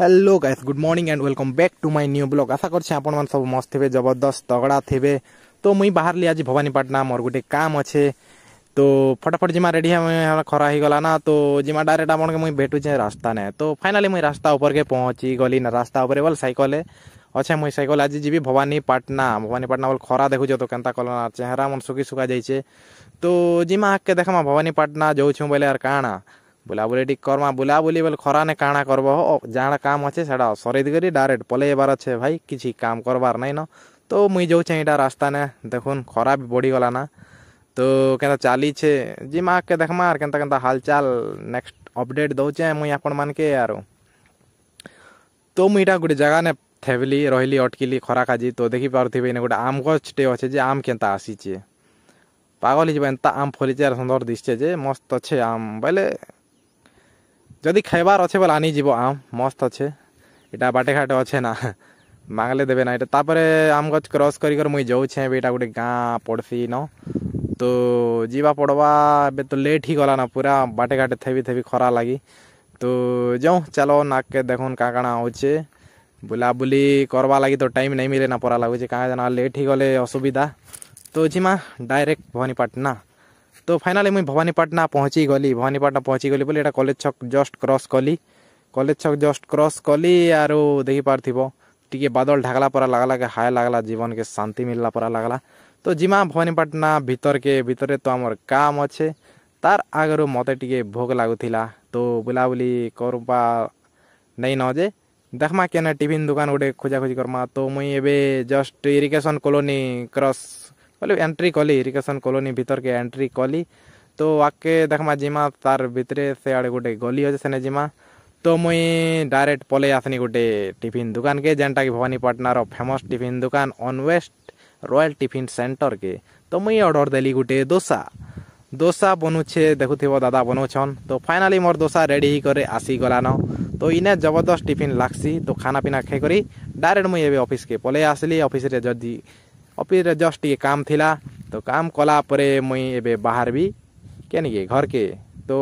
hello guys good morning and welcome back to my new blog আশা করছি আপনার সব মস্ত থেবে জবরদস্ত তগড়া থেবে তো মুই বাহারলি আজ ভবানীপাটনা মোর গোটে কাম আছে তো ফটাফট জিমা রেডি খরা হয়ে গলা না তো জিমা ডাইরেক্ট আপনাকে মুই ভেটুছে রাস্তা নে তো ফাইনালি মুই রাস্তা উপরকে পৌঁছি গলি না রাস্তা উপরে বল সাইকেলে আচ্ছা অছে মুই সাইকেল আজ যাবি ভবানীপাটনা ভবানীপাটনা বল খরা দেখুছ তো কেনতা কল না চেহারা মন শুকি শুকা যাইছে তো জিমা আগকে দেখমা ভবানীপাটনা যাওছু বলে আর কাଣା ବୁଲାବୁଲି ଟିକେ କର୍ମା ବୁଲାବୁଲି ବୋଲେ ଖରାନେ କାଣା କର୍ବ ହୋ ଜାଣା କାମ୍ ଅଛେ ସେଟା ସରେଇ କରି ଡାଇରେକ୍ଟ ପଲେଇବାର ଅଛେ ଭାଇ କିଛି କାମ୍ କର୍ବାର୍ ନାଇଁନ ତ ମୁଇଁ ଯାଉଛେଁ ଏଇଟା ରାସ୍ତାନେ ଦେଖୁନ୍ ଖରା ବି ବଢ଼ିଗଲା ନା ତ କେନ୍ତା ଚାଲିଛେ ଯିମାକେ ଦେଖ୍ମା ଆର୍ କେନ୍ତା କେନ୍ତା ହାଲଚାଲ ନେକ୍ସଟ ଅପଡ଼େଟ୍ ଦଉଛେଁ ମୁଇଁ ଆପଣମାନକେ ଆରୁ ତ ମୁଇଁ ଇଟା ଗୁଟେ ଜାଗାନେ ଥେବଲି ରହିଲି ଅଟକିଲି ଖରା କାଜି ତ ଦେଖିପାରୁଥିବେ ଇନେ ଗୁଟେ ଆମ୍ ଗଛଟେ ଅଛେ ଯେ ଆମ୍ କେନ୍ତା ଆସିଛେ ପାଗଲ ହେଇଯିବ ଏନ୍ତା ଆମ୍ ଫଲିଚେ ଆର୍ ସୁନ୍ଦର ଦିଶଛେ ଯେ ମସ୍ତ ଅଛେ ଆମ୍ ବୋଇଲେ ଯଦି ଖାଇବାର ଅଛେ ବୋଲେ ଆଣିଯିବ ଆମ୍ ମସ୍ତ ଅଛେ ଏଇଟା ବାଟେ ଘାଟେ ଅଛେ ନା ମାଗଲେ ଦେବେ ନା ଏଇଟା ତାପରେ ଆମ୍ ଗଛ କ୍ରସ୍ କରିକରି ମୁଇଁ ଯାଉଛେଁ ଏବେ ଏଇଟା ଗୋଟେ ଗାଁ ପଡ଼୍ସି ନ ତ ଯିବା ପଡ଼ବା ଏବେ ତ ଲେଟ୍ ହେଇଗଲା ନା ପୁରା ବାଟେ ଘାଟେ ଥେବି ଥେବି ଖରା ଲାଗି ତ ଯାଉଁ ଚାଲ ନାକେ ଦେଖୁନ୍ କାଁ କାଣା ଅଛେ ବୁଲାବୁଲି କର୍ବା ଲାଗି ତ ଟାଇମ୍ ନାଇଁ ମିଲେ ନା ପରା ଲାଗୁଛେ କାଁ ଜାଣା ଲେଟ୍ ହେଇଗଲେ ଅସୁବିଧା ତ ଯିମା ଡାଇରେକ୍ଟ ଭବାନୀପାଟଣା তো ଫାଇନାଲି ମୁଇଁ ଭବାନୀପାଟଣା ପହଞ୍ଚିଗଲି ଭବାନୀପାଟଣା ପହଞ୍ଚିଗଲି ବୋଲି ଏଇଟା କଲେଜ ଛକ ଜଷ୍ଟ କ୍ରସ୍ କଲି କଲେଜ ଛକ ଜଷ୍ଟ କ୍ରସ୍ କଲି ଆରୁ ଦେଖିପାରୁଥିବ ଟିକେ ବାଦଲ ଢାକଲା ପରା ଲାଗ୍ଲା କେ ହାଏ ଲାଗ୍ଲା ଜୀବନକେ ଶାନ୍ତି ମିଲ୍ଲା ପରା ଲାଗ୍ଲା ତ ଜିମା ଭବାନୀପାଟଣା ଭିତରକେ ଭିତରେ ତ ଆମର କାମ ଅଛେ ତାର ଆଗରୁ ମୋତେ ଟିକେ ଭୋଗ ଲାଗୁଥିଲା ତ ବୁଲାବୁଲି କରବା ନେଇନ ଯେ ଦେଖ୍ମା କେନେ ଟିଫିନ୍ ଦୋକାନ ଗୋଟେ ଖୋଜାଖୋଜି କର୍ମା ତ ମୁଇଁ ଏବେ ଜଷ୍ଟ ଇରିଗେସନ୍ କଲୋନୀ କ୍ରସ୍ বলে এন্ট্রি কলি ইরিগেশন কলোনি ভিতরকে এন্ট্রি কলি তো আগে দেখমা জিমা তার ভিতরে সে আড়ে গোটে গলি আছে সেনে জিমা তো মুই ডাইরেক্ট পলেই আসনি গোটে টিফিন দোকানকে যেটা কি ভবানীপাটনার ফেমস টিফিন দোকান অনওয়েস্ট রয়্যাল টিফিন সেন্টরকে তো মুই অর্ডর দেলি গোটে দোসা দোসা বনুছে দেখুথিব দাদা বনুছন তো ফাইনালি মোর দোসা রেডি হি করে হইকরে আসিগলান তো ইনে জবরদস্ত টিফিন লাগছি তো খানা পিনা খাই করি ডাইরেক্ট মুই এবে অফিসকে পলেই আসলি অফিসরে যদি अफिर जस्ट टे काम थिला तो काम कला पर मुई एबे बाहर भी क्या नहीं घर के तो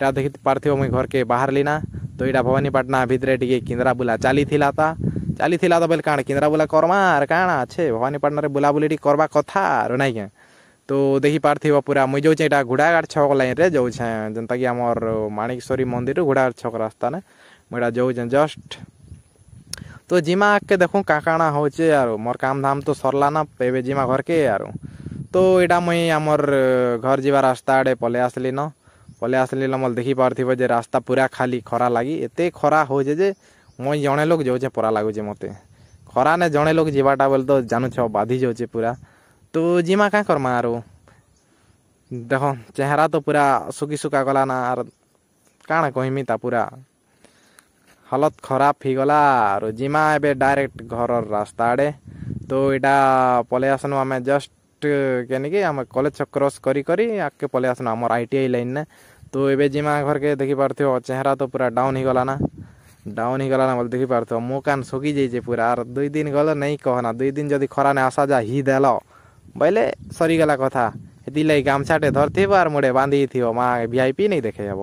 यहाँ देख पार्थिव मुई घर के बाहर लेना तो यहाँ भवानीपाटना भितर टे किंद्रा बुला चली था चली था बोले काण किंद्रा बुला करमा आर काण अच्छे भवानीपाटन बुलाबुली करवा कथा आर नाई क्या तो देखि पार्थिव पूरा मुई जाऊँ यहाँ घुड़ाघाट छक लाइन रे जाऊँ जेनता कि आम माणिकेश्वरी मंदिर घुड़ाघाट छक रास्ता ना मुझे जाऊँ जस्ट તો જીમાકે ଦେଖୁଁ କାଁ କାଣା ହଉଛେ ଆରୁ ମୋର କାମ ଧାମ ତ ସରିଲା ନା ଏବେ ଜିମା ଘରକେ ଆରୁ ତ ଏଇଟା ମୁଇଁ ଆମର ଘର ଯିବା ରାସ୍ତା ଆଡ଼େ ପଲେଇ ଆସିଲି ନ ପଲେଇ ଆସିଲି ନ ମୋତେ ଦେଖିପାରୁଥିବ ଯେ ରାସ୍ତା ପୁରା ଖାଲି ଖରା ଲାଗି ଏତେ ଖରା ହଉଛେ ଯେ ମୁଇଁ ଜଣେ ଲୋକ ଯାଉଛେ ପରା ଲାଗୁଛେ ମୋତେ ଖରାନେ ଜଣେ ଲୋକ ଯିବାଟା ବୋଲେ ତ ଜାଣୁଛ ବାଧି ଯାଉଛେ ପୁରା ତ ଜିମା କାଁ କର୍ମା ଆରୁ ଦେଖ ଚେହେରା ତ ପୁରା ଶୁକି ଶୁକା ଗଲା ନା ଆର୍ କାଣା କହିମି ତା ପୁରା हालत खराब ହେଇଗଲା ଆରୁ ଜିମା ଏବେ ଡାଇରେକ୍ଟ ଘରର ରାସ୍ତା ଆଡ଼େ ତ ଏଇଟା ପଳେଇ ଆସନୁ ଆମେ ଜଷ୍ଟ କେନିକି ଆମେ କଲେଜ କ୍ରସ୍ କରି କରି ଆଗକେ ପଳେଇ ଆସନୁ ଆମର ଆଇ ଟି ଆଇ ଲାଇନ୍ରେ ତ ଏବେ ଜିମା ଘରକେ ଦେଖିପାରୁଥିବ ଚେହେରା ତ ପୁରା ଡାଉନ୍ ହେଇଗଲା ନା ଡାଉନ୍ ହେଇଗଲା ନା ବୋଲେ ଦେଖିପାରୁଥିବ ମୋ କାନ ଶୁଖି ଯାଇଛି ପୁରା ଆର୍ ଦୁଇ ଦିନ ଗଲେ ନାଇଁ କହନା ଦୁଇ ଦିନ ଯଦି ଖରାନେ ଆସା ଯା ହି ଦେଲ ବୋଇଲେ ସରିଗଲା କଥା ହେଥିର୍ ଲାଗି ଗାମଛାଟେ ଧରିଥିବ ଆର୍ ମୁଡ଼େ ବାନ୍ଧିଥିବ ମା ଭି ଆଇ ପି ନେଇ ଦେଖେଇ ହେବ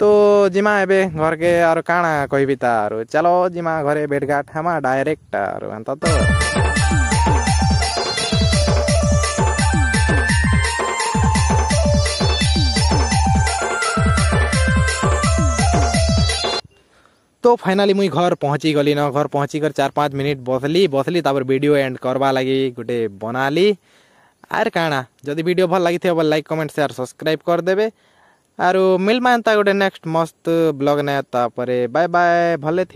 तो जिमा एबे घर के और काना कोई भी तारू चलो जिमा घरे बेटघाट हमा डायरेक्ट आरू अंत तो तो फाइनाली मुई घर पहुँची गली न घर पहुँची कर चार पाँच मिनट बसली बसली तापर भिडियो एंड करवा लगी गोटे बनाली आर काणा जदि भिडियो भल लगी बोले लाइक कमेंट सेयार सब्सक्राइब करदेवे आरो मिलमा एंता गोटे नेक्स्ट मस्त ब्लग ने बाय बाय भले थी